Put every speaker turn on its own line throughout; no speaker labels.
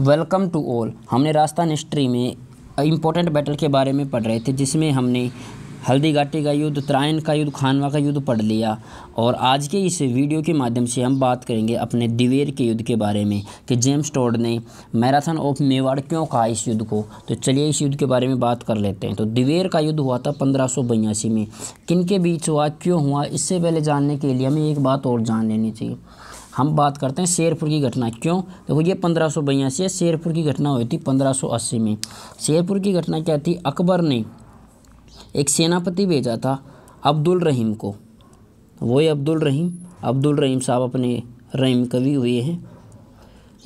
welcome to all हमने Rajasthan history में important battle के बारे में पढ़ रहे थे जिसमें हमने हल्दी घाटी का युद्ध त्रायन का युद्ध खानवा का युद्ध पढ़ लिया और आज के इस वीडियो के माध्यम से हम बात करेंगे अपने दिवेर के युद्ध के बारे में कि जेम्स टोड ने मैराथन ऑफ मेवाड़ क्यों कहा इस युद्ध को तो चलिए इस युद्ध के बारे में बात कर लेते हैं तो दिवेर का युद्ध हुआ था पंद्रह में किन के बीच हुआ क्यों हुआ इससे पहले जानने के लिए हमें एक बात और जान लेनी चाहिए हम बात करते हैं शेरपुर की घटना क्यों देखो ये पंद्रह सौ बयासी है शेरपुर की घटना हुई थी पंद्रह सौ अस्सी में शेरपुर की घटना क्या थी अकबर ने एक सेनापति भेजा था अब्दुल रहीम को वही अब्दुल रहीम अब्दुल रहीम साहब अपने रहीम कवि हुए हैं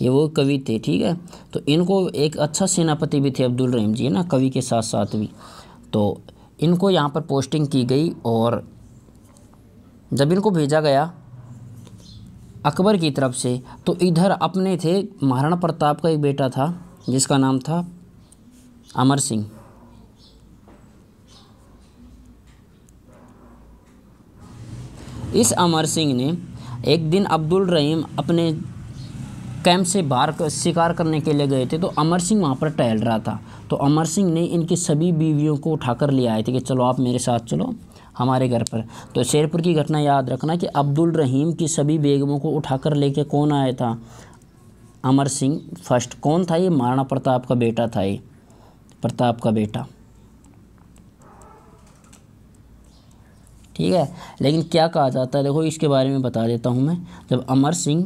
ये वो कवि थे ठीक है तो इनको एक अच्छा सेनापति भी थे अब्दुल रहीम जी है ना कवि के साथ साथ भी तो इनको यहाँ पर पोस्टिंग की गई और जब इनको भेजा गया अकबर की तरफ से तो इधर अपने थे महाराणा प्रताप का एक बेटा था जिसका नाम था अमर सिंह इस अमर सिंह ने एक दिन अब्दुल रहीम अपने कैंप से बाहर शिकार करने के लिए गए थे तो अमर सिंह वहाँ पर टहल रहा था तो अमर सिंह ने इनकी सभी बीवियों को उठाकर ले आए थे कि चलो आप मेरे साथ चलो हमारे घर पर तो शेरपुर की घटना याद रखना कि अब्दुल रहीम की सभी बेगमों को उठाकर लेके कौन आया था अमर सिंह फर्स्ट कौन था ये महाराणा प्रताप का बेटा था ये प्रताप का बेटा ठीक है लेकिन क्या कहा जाता है देखो इसके बारे में बता देता हूँ मैं जब अमर सिंह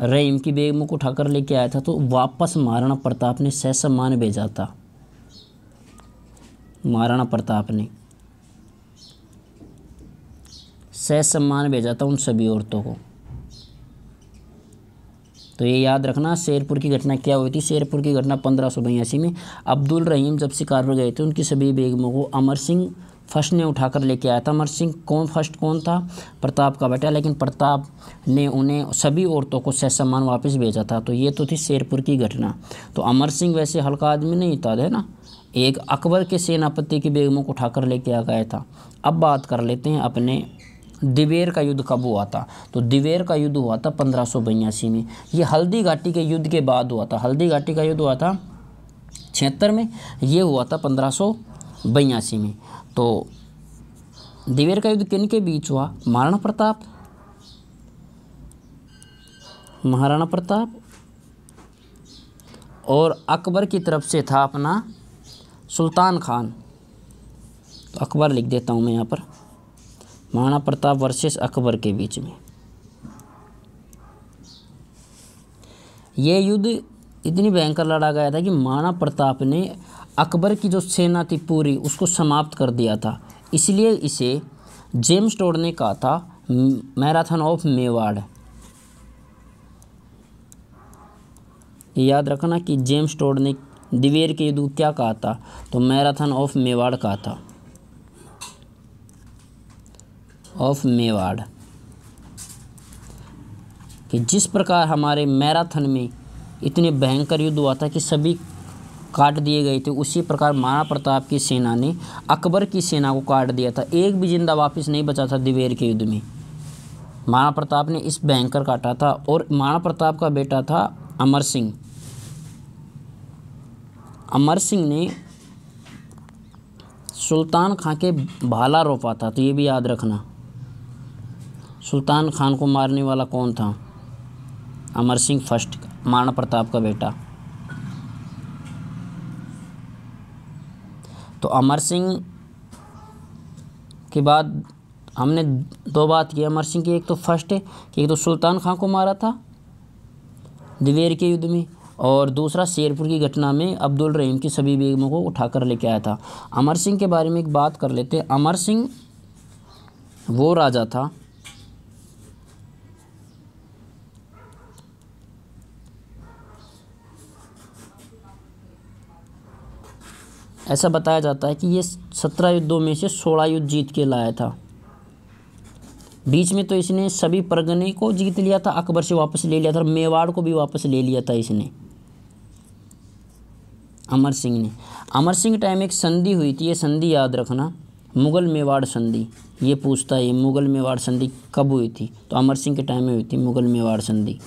रहीम की बेगमों को उठाकर लेके आया था तो वापस महाराणा प्रताप ने सहसमान भेजा था महाराणा प्रताप ने सम्मान भेजा था उन सभी औरतों को तो ये याद रखना शेरपुर की घटना क्या हुई थी शेरपुर की घटना पंद्रह सौ बयासी में अब्दुल रहीम जब शिकार पर गए थे उनकी सभी बेगमों को अमर सिंह फर्स्ट ने उठाकर लेके आया था अमर सिंह कौन फर्स्ट कौन था प्रताप का बेटा लेकिन प्रताप ने उन्हें सभी औरतों को सम्मान वापस भेजा था तो ये तो थी शेरपुर की घटना तो अमर सिंह वैसे हल्का आदमी नहीं था है ना एक अकबर के सेनापति की बेगमों को उठाकर लेके आ गया था अब बात कर लेते हैं अपने दिवेर का युद्ध कब हुआ था तो दिवेर का युद्ध हुआ था पंद्रह में ये हल्दी घाटी के युद्ध के बाद हुआ था हल्दी घाटी का युद्ध हुआ था छिहत्तर में ये हुआ था पंद्रह में तो दिवेर का युद्ध किन के बीच हुआ महाराणा प्रताप महाराणा प्रताप और अकबर की तरफ से था अपना सुल्तान खान तो अकबर लिख देता हूँ मैं यहाँ पर महाराणा प्रताप वर्सेस अकबर के बीच में ये युद्ध इतनी भयंकर लड़ा गया था कि महाराणा प्रताप ने अकबर की जो सेना थी पूरी उसको समाप्त कर दिया था इसलिए इसे जेम्स टोड ने कहा था मैराथन ऑफ मेवाड़ याद रखना कि जेम्स टोड ने दिवेर के युद्ध क्या कहा था तो मैराथन ऑफ मेवाड़ कहा था ऑफ मेवाड़ कि जिस प्रकार हमारे मैराथन में इतने भयंकर युद्ध हुआ था कि सभी काट दिए गए थे उसी प्रकार महाराणा प्रताप की सेना ने अकबर की सेना को काट दिया था एक भी जिंदा वापस नहीं बचा था दिवेर के युद्ध में महाराणा प्रताप ने इस भयंकर काटा था और महाराणा प्रताप का बेटा था अमर सिंह अमर सिंह ने सुल्तान खां के भाला रोपा था तो ये भी याद रखना सुल्तान खान को मारने वाला कौन था अमर सिंह फर्स्ट महाराणा प्रताप का बेटा तो अमर सिंह के बाद हमने दो बात की अमर सिंह की एक तो फर्स्ट है कि एक तो सुल्तान खां को मारा था दिवेर के युद्ध में और दूसरा शेरपुर की घटना में अब्दुल रहीम की सभी बेगमों को उठाकर लेके आया था अमर सिंह के बारे में एक बात कर लेते अमर सिंह वो राजा था ऐसा बताया जाता है कि ये सत्रह युद्धों में से सोलह युद्ध जीत के लाया था बीच में तो इसने सभी परगने को जीत लिया था अकबर से वापस ले लिया था और मेवाड़ को भी वापस ले लिया था इसने अमर सिंह ने अमर सिंह टाइम एक संधि हुई थी ये संधि याद रखना मुग़ल मेवाड़ संधि ये पूछता है मुग़ल मेवाड़ संधि कब हुई थी तो अमर सिंह के टाइम में हुई थी मुग़ल मेवाड़ संधि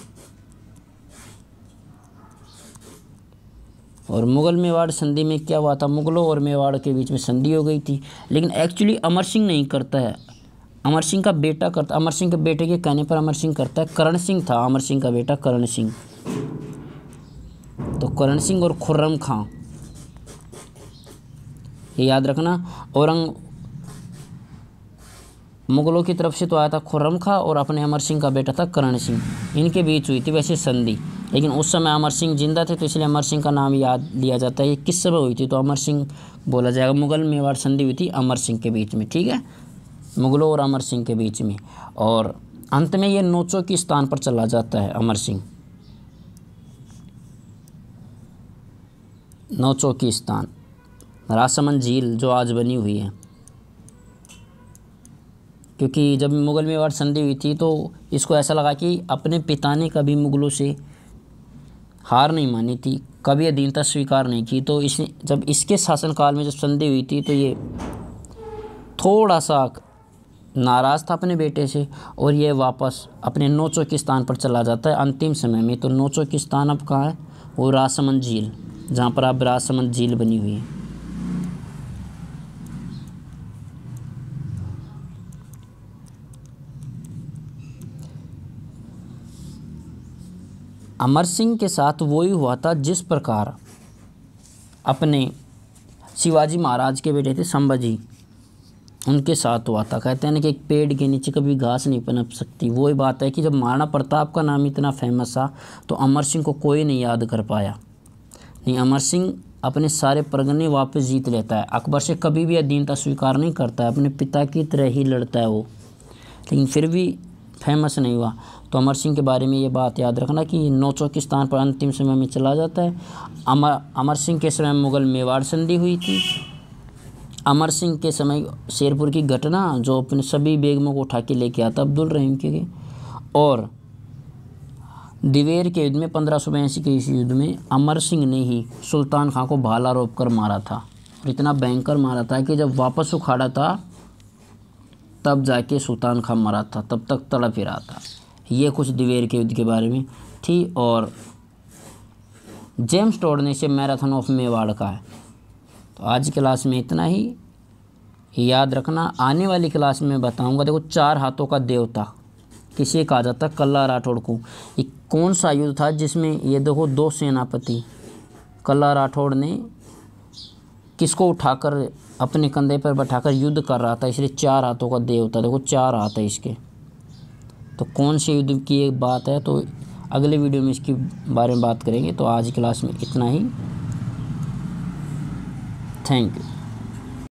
और मुग़ल मेवाड़ संधि में क्या हुआ था मुग़लों और मेवाड़ के बीच में संधि हो गई थी लेकिन एक्चुअली अमर सिंह नहीं करता है अमर सिंह का बेटा करता अमर सिंह के बेटे के कहने पर अमर सिंह करता है करण सिंह था अमर सिंह का बेटा करण सिंह तो करण सिंह और खुर्रम खां ये याद रखना औरंग मुग़लों की तरफ से तो आया था खुर्रम खां और अपने अमर सिंह का बेटा था करण सिंह इनके बीच हुई थी वैसे संधि लेकिन उस समय अमर सिंह जिंदा थे तो इसलिए अमर सिंह का नाम याद लिया जाता है ये किस समय हुई थी तो अमर सिंह बोला जाएगा मुगल मेवाड़ संधि हुई थी अमर सिंह के बीच में ठीक है मुगलों और अमर सिंह के बीच में और अंत में ये नोचो के स्थान पर चला जाता है अमर सिंह नोचो की स्थान रासमन झील जो आज बनी हुई है क्योंकि जब मुग़ल मेवाड़ संधि हुई थी तो इसको ऐसा लगा कि अपने पिता ने कभी मुग़लों से हार नहीं मानी थी कभी अधीनता स्वीकार नहीं की तो इसने जब इसके शासनकाल में जब संधि हुई थी तो ये थोड़ा सा नाराज़ था अपने बेटे से और ये वापस अपने नोचो के स्थान पर चला जाता है अंतिम समय में तो नोचो के स्थान अब कहाँ है वो राजसमंद झील जहाँ पर अब रासमंद झील बनी हुई है अमर सिंह के साथ वही हुआ था जिस प्रकार अपने शिवाजी महाराज के बेटे थे संभाजी उनके साथ हुआ था कहते हैं ना कि एक पेड़ के नीचे कभी घास नहीं पनप सकती वही बात है कि जब महाराणा प्रताप का नाम इतना फेमस था तो अमर सिंह को कोई नहीं याद कर पाया नहीं अमर सिंह अपने सारे परगने वापस जीत लेता है अकबर से कभी भी अधीनता स्वीकार नहीं करता है अपने पिता की तरह ही लड़ता है वो लेकिन फिर भी फेमस नहीं हुआ तो अमर सिंह के बारे में ये बात याद रखना कि नौ के स्थान पर अंतिम समय में चला जाता है अमर अमर सिंह के समय मुगल मेवाड़ संधि हुई थी अमर सिंह के समय शेरपुर की घटना जो अपने सभी बेगमों को उठा के लेके आता अब्दुल रहीम के और दिवेर के युद्ध में पंद्रह सौ बयासी के इस युद्ध में अमर सिंह ने ही सुल्तान खां को भाला रोप कर मारा था और इतना भयंकर मारा था कि जब वापस उखाड़ा था तब जाके सुल्तान खां मरा था तब तक तड़प ही रहा था ये कुछ दिवेर के युद्ध के बारे में थी और जेम्स टोड ने इसे मैराथन ऑफ मेवाड़ का है तो आज की क्लास में इतना ही याद रखना आने वाली क्लास में बताऊंगा देखो चार हाथों का देवता किसे कहा जाता कल्ला राठौड़ को एक कौन सा युद्ध था जिसमें ये देखो दो सेनापति कल्ला राठौड़ ने किसको उठाकर अपने कंधे पर बैठाकर युद्ध कर रहा था इसलिए चार हाथों का देवता देखो चार हाथ है इसके तो कौन से युद्ध की एक बात है तो अगले वीडियो में इसके बारे में बात करेंगे तो आज क्लास में इतना ही थैंक यू